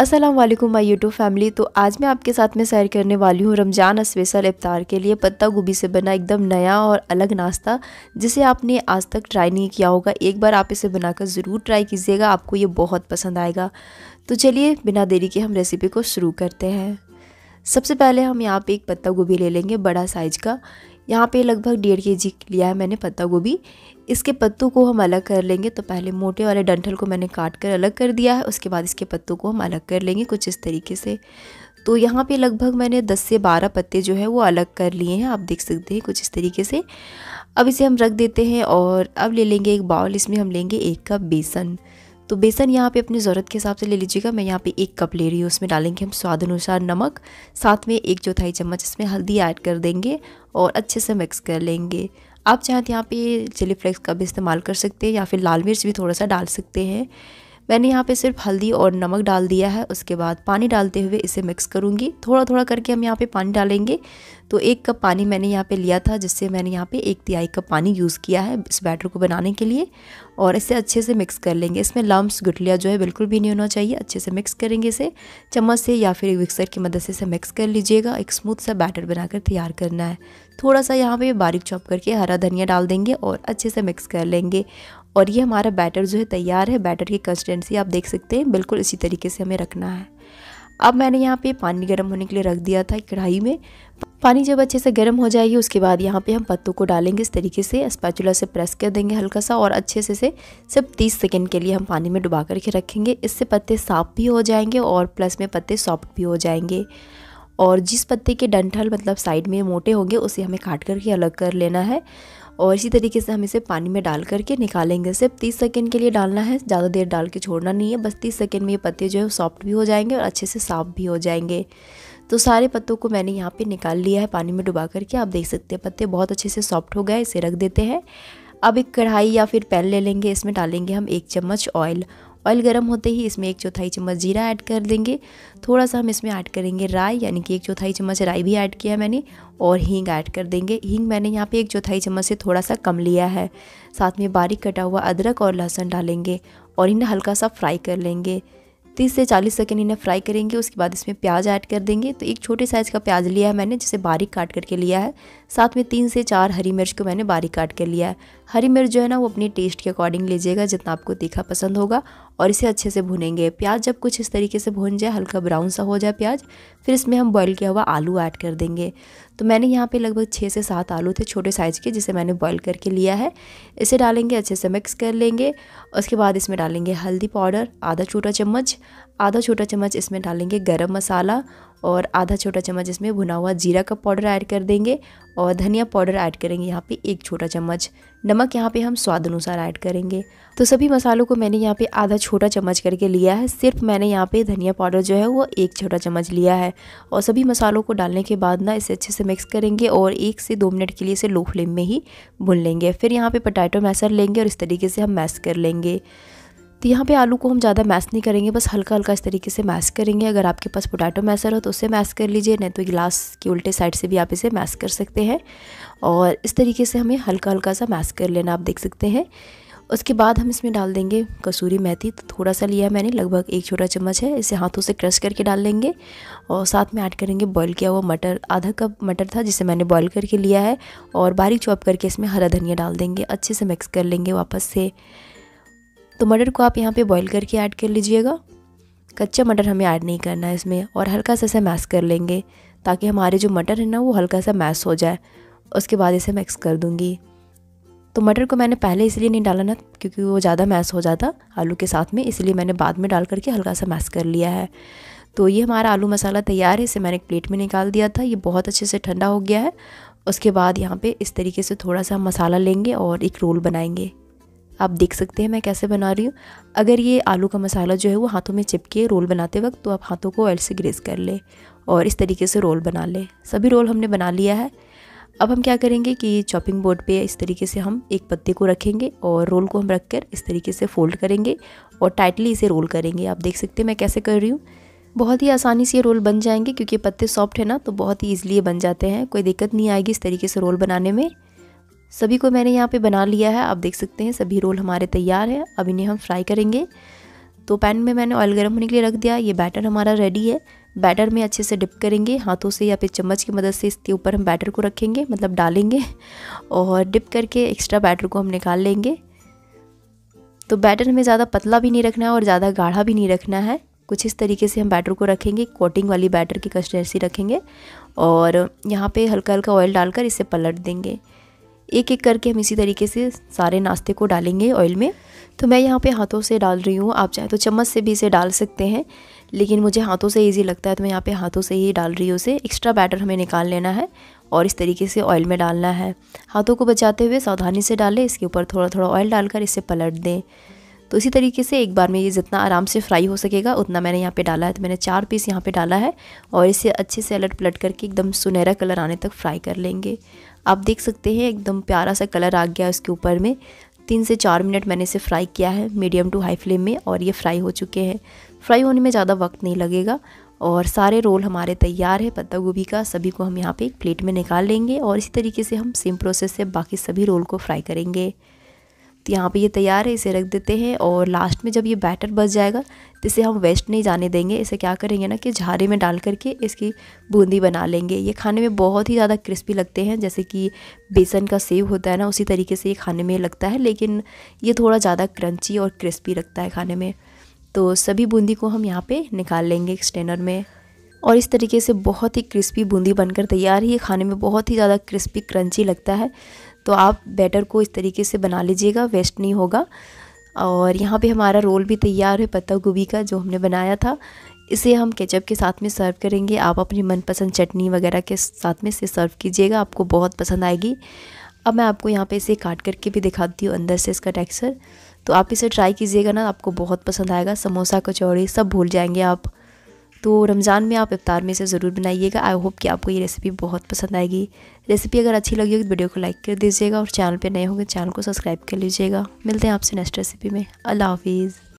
अस्सलाम वालेकुम my YouTube family तो आज मैं आपके साथ में सैर करने वाली हूँ रमज़ान स्पेशल इफ्तार के लिए पत्ता गोभी से बना एकदम नया और अलग नाश्ता जिसे आपने आज तक ट्राई नहीं किया होगा एक बार आप इसे बनाकर ज़रूर ट्राई कीजिएगा आपको ये बहुत पसंद आएगा तो चलिए बिना देरी के हम रेसिपी को शुरू करते हैं सबसे पहले हम यहाँ पर एक पत्ता गोभी ले लेंगे बड़ा साइज का यहाँ पे लगभग डेढ़ के जी लिया है मैंने पत्ता गोभी इसके पत्तों को हम अलग कर लेंगे तो पहले मोटे वाले डंठल को मैंने काट कर अलग कर दिया है उसके बाद इसके पत्तों को हम अलग कर लेंगे कुछ इस तरीके से तो यहाँ पे लगभग मैंने 10 से 12 पत्ते जो है वो अलग कर लिए हैं आप देख सकते हैं कुछ इस तरीके से अब इसे हम रख देते हैं और अब ले लेंगे एक बाउल इसमें हम लेंगे एक कप बेसन तो बेसन यहाँ पे अपनी ज़रूरत के हिसाब से ले लीजिएगा मैं यहाँ पे एक कप ले रही हूँ उसमें डालेंगे हम स्वाद अनुसार नमक साथ में एक चौथाई चम्मच इसमें हल्दी ऐड कर देंगे और अच्छे से मिक्स कर लेंगे आप चाहें तो यहाँ पे चिली फ्लेक्स का भी इस्तेमाल कर सकते हैं या फिर लाल मिर्च भी थोड़ा सा डाल सकते हैं मैंने यहाँ पे सिर्फ हल्दी और नमक डाल दिया है उसके बाद पानी डालते हुए इसे मिक्स करूँगी थोड़ा थोड़ा करके हम यहाँ पे पानी डालेंगे तो एक कप पानी मैंने यहाँ पे लिया था जिससे मैंने यहाँ पे एक तिहाई कप पानी यूज़ किया है इस बैटर को बनाने के लिए और इसे अच्छे से मिक्स कर लेंगे इसमें लम्ब्स गुटलिया जो है बिल्कुल भी नहीं होना चाहिए अच्छे से मिक्स करेंगे इसे चम्मच से या फिर मिक्सर की मदद से इसे मिक्स कर लीजिएगा एक स्मूथ सा बैटर बनाकर तैयार करना है थोड़ा सा यहाँ पर बारीक चॉप करके हरा धनिया डाल देंगे और अच्छे से मिक्स कर लेंगे और ये हमारा बैटर जो है तैयार है बैटर की कंसिस्टेंसी आप देख सकते हैं बिल्कुल इसी तरीके से हमें रखना है अब मैंने यहाँ पे पानी गर्म होने के लिए रख दिया था कढ़ाई में पानी जब अच्छे से गर्म हो जाएगी उसके बाद यहाँ पे हम पत्तों को डालेंगे इस तरीके से स्पैचुला से प्रेस कर देंगे हल्का सा और अच्छे से से सिर्फ 30 सेकेंड के लिए हम पानी में डुबा करके रखेंगे इससे पत्ते साफ भी हो जाएंगे और प्लस में पत्ते सॉफ्ट भी हो जाएंगे और जिस पत्ते के डंठल मतलब साइड में मोटे होंगे उसे हमें काट करके अलग कर लेना है और इसी तरीके से हम इसे पानी में डाल करके निकालेंगे सिर्फ तीस सेकेंड के लिए डालना है ज़्यादा देर डाल के छोड़ना नहीं है बस तीस सेकेंड में ये पत्ते जो है सॉफ्ट भी हो जाएंगे और अच्छे से साफ भी हो जाएंगे तो सारे पत्तों को मैंने यहाँ पे निकाल लिया है पानी में डुबा करके आप देख सकते हैं पत्ते बहुत अच्छे से सॉफ्ट हो गए इसे रख देते हैं अब एक कढ़ाई या फिर पैन ले लेंगे इसमें डालेंगे हम एक चम्मच ऑयल ऑयल गर्म होते ही इसमें एक चौथाई चम्मच जीरा ऐड कर देंगे थोड़ा सा हम इसमें ऐड करेंगे राई यानी कि एक चौथाई चम्मच राई भी ऐड किया है मैंने और हींग ऐड कर देंगे हींग मैंने यहाँ पे एक चौथाई चम्मच से थोड़ा सा कम लिया है साथ में बारीक कटा हुआ अदरक और लहसुन डालेंगे और इन्हें हल्का सा फ्राई कर लेंगे तीस से चालीस सेकेंड इन्हें फ्राई करेंगे उसके बाद इसमें प्याज ऐड कर देंगे तो एक छोटे साइज़ का प्याज लिया है मैंने जिसे बारीक काट करके लिया है साथ में तीन से चार हरी मिर्च को मैंने बारीक काट कर लिया है हरी मिर्च जो है ना वो अपने टेस्ट के अकॉर्डिंग लीजिएगा जितना आपको तीखा पसंद होगा और इसे अच्छे से भुनेंगे प्याज जब कुछ इस तरीके से भुन जाए हल्का ब्राउन सा हो जाए प्याज फिर इसमें हम बॉईल किया हुआ आलू ऐड कर देंगे तो मैंने यहाँ पे लगभग छः से सात आलू थे छोटे साइज़ के जिसे मैंने बॉईल करके लिया है इसे डालेंगे अच्छे से मिक्स कर लेंगे उसके बाद इसमें डालेंगे हल्दी पाउडर आधा छोटा चम्मच आधा छोटा चम्मच इसमें डालेंगे गर्म मसाला और आधा छोटा चम्मच इसमें भुना हुआ जीरा का पाउडर ऐड कर देंगे और धनिया पाउडर ऐड करेंगे यहाँ पे एक छोटा चम्मच नमक यहाँ पे हम स्वाद अनुसार ऐड करेंगे तो सभी मसालों को मैंने यहाँ पे आधा छोटा चम्मच करके लिया है सिर्फ मैंने यहाँ पे धनिया पाउडर जो है वो एक छोटा चम्मच लिया है और सभी मसालों को डालने के बाद ना इसे अच्छे से मिक्स करेंगे और एक से दो मिनट के लिए इसे लो फ्लेम में ही भून लेंगे फिर यहाँ पर पटाटो मैसर लेंगे और इस तरीके से हम मैस कर लेंगे तो यहाँ पे आलू को हम ज़्यादा मैश नहीं करेंगे बस हल्का हल्का इस तरीके से मैश करेंगे अगर आपके पास पोटैटो मैसर हो तो उससे मैश कर लीजिए नहीं तो गिलास के उल्टे साइड से भी आप इसे मैश कर सकते हैं और इस तरीके से हमें हल्का हल्का सा मैश कर लेना आप देख सकते हैं उसके बाद हम इसमें डाल देंगे कसूरी मेथी तो थोड़ा सा लिया है मैंने लगभग एक छोटा चम्मच है इसे हाथों से क्रश करके डाल लेंगे और साथ में ऐड करेंगे बॉईल किया हुआ मटर आधा कप मटर था जिसे मैंने बॉईल करके लिया है और बारीक चॉप करके इसमें हरा धनिया डाल देंगे अच्छे से मिक्स कर लेंगे वापस से तो मटर को आप यहाँ पे बॉईल करके ऐड कर लीजिएगा कच्चा मटर हमें ऐड नहीं करना है इसमें और हल्का सा इसे मैश कर लेंगे ताकि हमारे जो मटर है ना वो हल्का सा मैश हो जाए उसके बाद इसे मिक्स कर दूँगी तो मटर को मैंने पहले इसलिए नहीं डाला ना क्योंकि वो ज़्यादा मैस हो जाता आलू के साथ में इसलिए मैंने बाद में डाल करके हल्का सा मैस कर लिया है तो ये हमारा आलू मसाला तैयार है इसे मैंने एक प्लेट में निकाल दिया था ये बहुत अच्छे से ठंडा हो गया है उसके बाद यहाँ पे इस तरीके से थोड़ा सा मसाला लेंगे और एक रोल बनाएंगे आप देख सकते हैं मैं कैसे बना रही हूँ अगर ये आलू का मसाला जो है वो हाथों में चिपके रोल बनाते वक्त तो आप हाथों को ऑयल से ग्रेस कर ले और इस तरीके से रोल बना ले सभी रोल हमने बना लिया है अब हम क्या करेंगे कि चॉपिंग बोर्ड पे इस तरीके से हम एक पत्ते को रखेंगे और रोल को हम रख कर इस तरीके से फोल्ड करेंगे और टाइटली इसे रोल करेंगे आप देख सकते हैं मैं कैसे कर रही हूँ बहुत ही आसानी से ये रोल बन जाएंगे क्योंकि पत्ते सॉफ्ट है ना तो बहुत ही ईजिली बन जाते हैं कोई दिक्कत नहीं आएगी इस तरीके से रोल बनाने में सभी को मैंने यहाँ पे बना लिया है आप देख सकते हैं सभी रोल हमारे तैयार हैं अब इन्हें हम फ्राई करेंगे तो पैन में मैंने ऑयल गर्म होने के लिए रख दिया ये बैटर हमारा रेडी है बैटर में अच्छे से डिप करेंगे हाथों से या फिर चम्मच की मदद से इसके ऊपर हम बैटर को रखेंगे मतलब डालेंगे और डिप करके एक्स्ट्रा बैटर को हम निकाल लेंगे तो बैटर हमें ज़्यादा पतला भी नहीं रखना है और ज़्यादा गाढ़ा भी नहीं रखना है कुछ इस तरीके से हम बैटर को रखेंगे कोटिंग वाली बैटर की कस्टर्सी रखेंगे और यहाँ पे हल्का हल्का ऑयल डालकर इसे पलट देंगे एक एक करके हम इसी तरीके से सारे नाश्ते को डालेंगे ऑयल में तो मैं यहाँ पे हाथों से डाल रही हूँ आप चाहे तो चम्मच से भी इसे डाल सकते हैं लेकिन मुझे हाथों से इजी लगता है तो मैं यहाँ पे हाथों से ही डाल रही हूँ उसे एक्स्ट्रा बैटर हमें निकाल लेना है और इस तरीके से ऑयल में डालना है हाथों को बचाते हुए सावधानी से डालें इसके ऊपर थोड़ा थोड़ा ऑयल डालकर इसे पलट दें तो इसी तरीके से एक बार में ये जितना आराम से फ्राई हो सकेगा उतना मैंने यहाँ पे डाला है तो मैंने चार पीस यहाँ पे डाला है और इसे अच्छे से अलट पलट करके एकदम सुनहरा कलर आने तक फ्राई कर लेंगे आप देख सकते हैं एकदम प्यारा सा कलर आ गया उसके ऊपर में तीन से चार मिनट मैंने इसे फ्राई किया है मीडियम टू हाई फ्लेम में और ये फ्राई हो चुके हैं फ्राई होने में ज़्यादा वक्त नहीं लगेगा और सारे रोल हमारे तैयार है पत्ता गोभी का सभी को हम यहाँ पे एक प्लेट में निकाल लेंगे और इसी तरीके से हम सेम प्रोसेस से बाकी सभी रोल को फ्राई करेंगे यहाँ पे ये तैयार है इसे रख देते हैं और लास्ट में जब ये बैटर बच जाएगा तो इसे हम वेस्ट नहीं जाने देंगे इसे क्या करेंगे ना कि झारे में डाल करके इसकी बूंदी बना लेंगे ये खाने में बहुत ही ज़्यादा क्रिस्पी लगते हैं जैसे कि बेसन का सेव होता है ना उसी तरीके से ये खाने में लगता है लेकिन ये थोड़ा ज़्यादा क्रंची और क्रिस्पी लगता है खाने में तो सभी बूंदी को हम यहाँ पर निकाल लेंगे स्टेनर में और इस तरीके से बहुत ही क्रिस्पी बूंदी बनकर तैयार है ये खाने में बहुत ही ज़्यादा क्रिस्पी क्रंची लगता है तो आप बैटर को इस तरीके से बना लीजिएगा वेस्ट नहीं होगा और यहाँ पे हमारा रोल भी तैयार है पत्ता गोभी का जो हमने बनाया था इसे हम केचप के साथ में सर्व करेंगे आप अपनी मनपसंद चटनी वगैरह के साथ में इसे सर्व कीजिएगा आपको बहुत पसंद आएगी अब मैं आपको यहाँ पे इसे काट करके भी दिखाती हूँ अंदर से इसका टेक्सचर तो आप इसे ट्राई कीजिएगा ना आपको बहुत पसंद आएगा समोसा कचौड़ी सब भूल जाएंगे आप तो रमज़ान में आप इफ्तार में से ज़रूर बनाइएगा आई होप कि आपको ये रेसिपी बहुत पसंद आएगी रेसिपी अगर अच्छी लगी होगी तो वीडियो को लाइक कर दीजिएगा और चैनल पर नए होंगे चैनल तो को सब्सक्राइब कर लीजिएगा मिलते हैं आपसे नेक्स्ट रेसिपी में अल्लाह हाफिज़